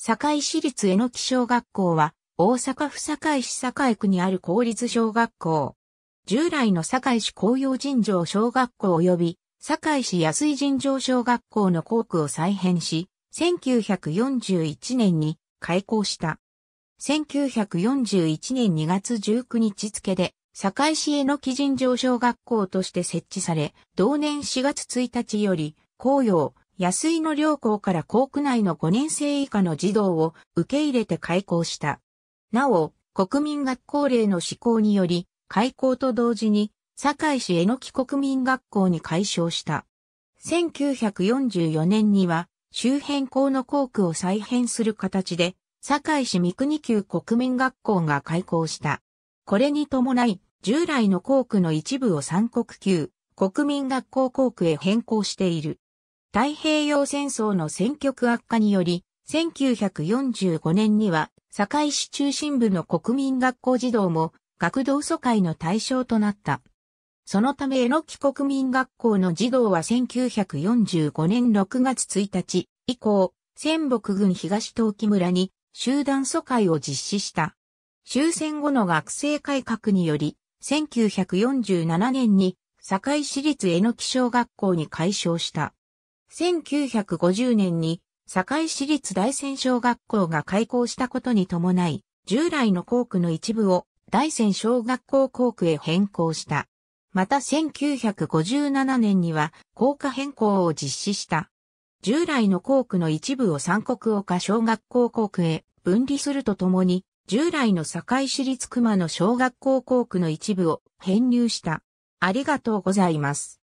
堺市立江ノ木小学校は、大阪府堺市堺区にある公立小学校。従来の堺市紅葉尋常小学校及び、堺市安井尋常小学校の校区を再編し、1941年に開校した。1941年2月19日付で、堺市江ノ木尋常小学校として設置され、同年4月1日より、紅葉、安井の両校から校区内の5年生以下の児童を受け入れて開校した。なお、国民学校令の施行により、開校と同時に、堺市江ノ木国民学校に改称した。1944年には、周辺校の校区を再編する形で、堺市三国級国民学校が開校した。これに伴い、従来の校区の一部を三国級、国民学校校区へ変更している。太平洋戦争の戦局悪化により、1945年には堺市中心部の国民学校児童も学童疎開の対象となった。そのため江ノ木国民学校の児童は1945年6月1日以降、仙北郡東東木村に集団疎開を実施した。終戦後の学生改革により、1947年に堺市立江ノ木小学校に改称した。1950年に堺市立大仙小学校が開校したことに伴い、従来の校区の一部を大仙小学校校区へ変更した。また1957年には校歌変更を実施した。従来の校区の一部を三国岡小学校校区へ分離するとともに、従来の堺市立熊野小学校校区の一部を編入した。ありがとうございます。